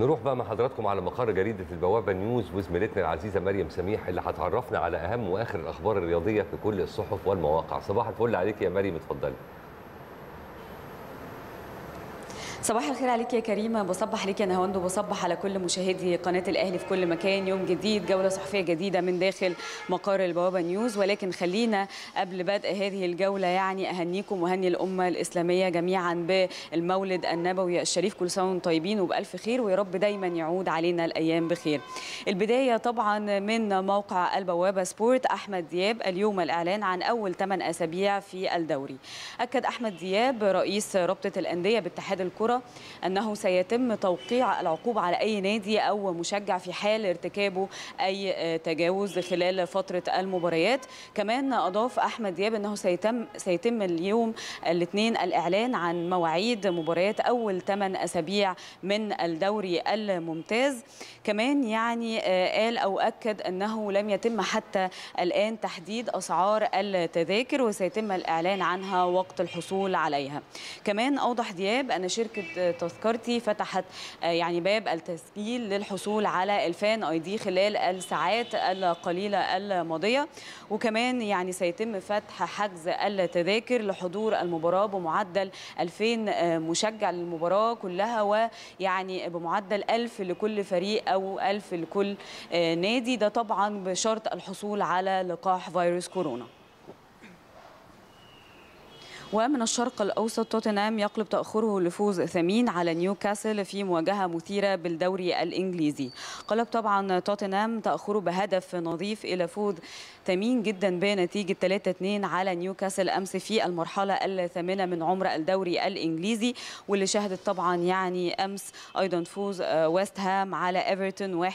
نروح بقى مع حضراتكم على مقر جريدة البوابة نيوز وزميلتنا العزيزة مريم سميح اللي هتعرفنا على أهم وآخر الأخبار الرياضية في كل الصحف والمواقع صباح الفل عليك يا مريم اتفضلي صباح الخير عليك يا كريمه بصبح لك يا نهاوند وبصبح على كل مشاهدي قناه الاهلي في كل مكان يوم جديد جوله صحفيه جديده من داخل مقر البوابه نيوز ولكن خلينا قبل بدء هذه الجوله يعني اهنيكم وهني الامه الاسلاميه جميعا بالمولد النبوي الشريف كل سنه وانتم طيبين وبالف خير ويا رب دايما يعود علينا الايام بخير البدايه طبعا من موقع البوابه سبورت احمد دياب اليوم الاعلان عن اول 8 اسابيع في الدوري اكد احمد دياب رئيس رابطه الانديه باتحاد الكره الكرة أنه سيتم توقيع العقوبة على أي نادي أو مشجع في حال ارتكابه أي آه، تجاوز خلال فترة المباريات كمان أضاف أحمد دياب أنه سيتم, سيتم اليوم الاثنين الإعلان عن مواعيد مباريات أول 8 أسابيع من الدوري الممتاز كمان يعني آه، قال أو أكد أنه لم يتم حتى الآن تحديد أسعار التذاكر وسيتم الإعلان عنها وقت الحصول عليها كمان أوضح دياب أن شركة شركه تذكرتي فتحت آه، يعني باب التسجيل للحصول على الفان اي دي خلال الساعات القليله الماضيه وكمان يعني سيتم فتح حجز التذاكر لحضور المباراه بمعدل 2000 آه، مشجع للمباراه كلها ويعني بمعدل 1000 لكل فريق او 1000 لكل آه، نادي ده طبعا بشرط الحصول على لقاح فيروس كورونا ومن الشرق الأوسط توتنهام يقلب تأخره لفوز ثمين على نيوكاسل في مواجهة مثيرة بالدوري الإنجليزي قلب طبعا توتنهام تأخره بهدف نظيف إلى فوز ثمين جدا بنتيجة 3-2 على نيوكاسل أمس في المرحلة الثامنة من عمر الدوري الإنجليزي واللي شهدت طبعا يعني أمس أيضا فوز آه، ويست هام على إيفرتون 1-0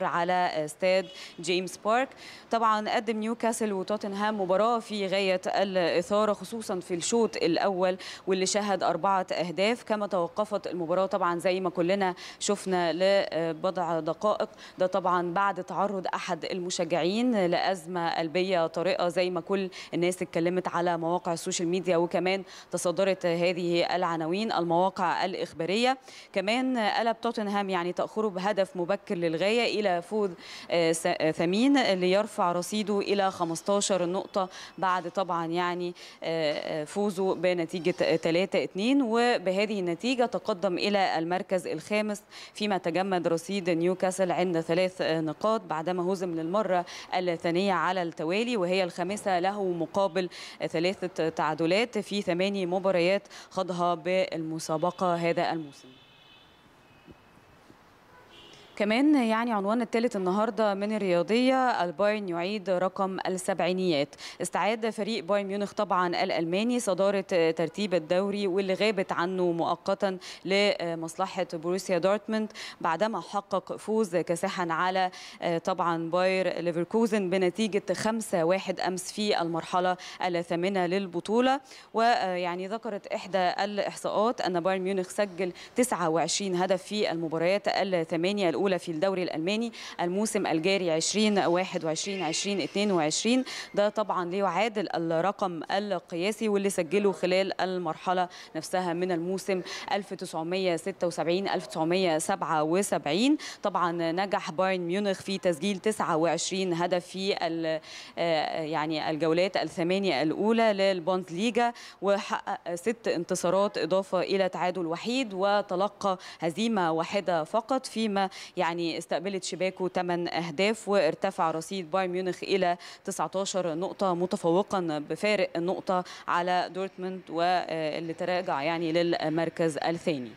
على استاد آه، جيمس بارك طبعا قدم نيوكاسل وتوتنهام مباراة في غاية الإثارة خصوصا في الشوط الشوط الاول واللي شهد اربعه اهداف كما توقفت المباراه طبعا زي ما كلنا شفنا لبضع دقائق ده طبعا بعد تعرض احد المشجعين لازمه قلبيه طارئه زي ما كل الناس اتكلمت على مواقع السوشيال ميديا وكمان تصدرت هذه العناوين المواقع الاخباريه كمان قلب توتنهام يعني تاخره بهدف مبكر للغايه الى فوز آه، آه، ثمين ليرفع رصيده الى 15 نقطه بعد طبعا يعني آه، فوز فوزه بنتيجة 3-2 وبهذه النتيجة تقدم إلى المركز الخامس فيما تجمد رصيد نيوكاسل عند ثلاث نقاط بعدما هزم للمرة الثانية على التوالي وهي الخامسة له مقابل ثلاثة تعادلات في ثماني مباريات خاضها بالمسابقة هذا الموسم كمان يعني عنوان الثالث النهارده من الرياضيه البايرن يعيد رقم السبعينيات استعاد فريق بايرن ميونخ طبعا الالماني صداره ترتيب الدوري واللي غابت عنه مؤقتا لمصلحه بروسيا دورتموند بعدما حقق فوز كاسحا على آه، طبعا باير ليفركوزن بنتيجه 5-1 امس في المرحله الثامنه للبطوله ويعني آه، ذكرت احدى الاحصاءات ان بايرن ميونخ سجل 29 هدف في المباريات الثمانيه الاولى الأولى في الدوري الألماني الموسم الجاري 2021 2022 ده طبعا ليعادل الرقم القياسي واللي سجله خلال المرحلة نفسها من الموسم 1976 1977 طبعا نجح بايرن ميونخ في تسجيل 29 هدف في آه، يعني الجولات الثمانية الأولى للبوند ليجا وحقق ست انتصارات إضافة إلى تعادل وحيد وتلقى هزيمة واحدة فقط فيما يعني استقبلت شباكه 8 أهداف وارتفع رصيد بايرن ميونخ إلى 19 نقطة متفوقا بفارق نقطة على دورتموند واللي تراجع يعني للمركز الثاني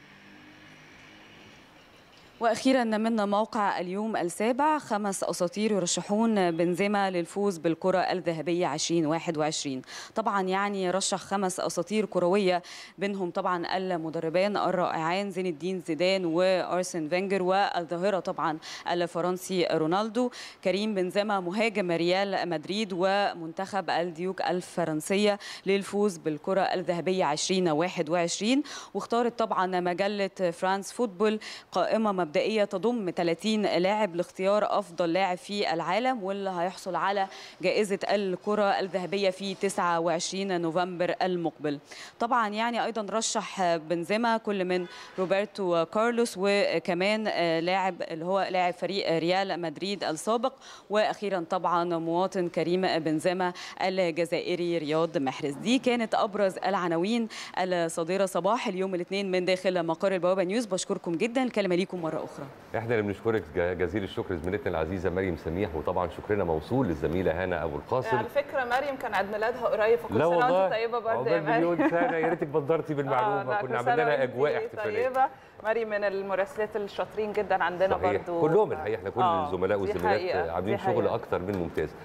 واخيرا من موقع اليوم السابع خمس اساطير يرشحون بنزيما للفوز بالكره الذهبيه 2021 طبعا يعني رشح خمس اساطير كرويه بينهم طبعا المدربان الرائعان زين الدين زيدان وارسن فينجر والظاهره طبعا الفرنسي رونالدو كريم بنزيما مهاجم ريال مدريد ومنتخب الديوك الفرنسيه للفوز بالكره الذهبيه 2021 واختارت طبعا مجله فرانس فوتبول قائمه مبدئيه تضم 30 لاعب لاختيار افضل لاعب في العالم واللي هيحصل على جائزه الكره الذهبيه في 29 نوفمبر المقبل. طبعا يعني ايضا رشح بنزيما كل من روبرتو كارلوس وكمان لاعب اللي هو لاعب فريق ريال مدريد السابق واخيرا طبعا مواطن كريم بنزيما الجزائري رياض محرز. دي كانت ابرز العناوين الصادره صباح اليوم الاثنين من داخل مقر البوابه نيوز بشكركم جدا الكلمه ليكم مره مرة أخرى احنا اللي بنشكرك جزيل الشكر زميلتنا العزيزه مريم سميح وطبعا شكرنا موصول للزميله هنا ابو القاسم على فكره مريم كان عيد ميلادها قريب فكل سنه وانت طيبه برده يا مريم مليون سنه يا ريتك بدرتي بالمعلومه آه كنا عملنا لها اجواء احتفاليه طيبه مريم من المراسلات الشاطرين جدا عندنا صحيح. كلهم الحقيقه احنا كل آه، الزملاء والزميلات عاملين شغل اكتر من ممتاز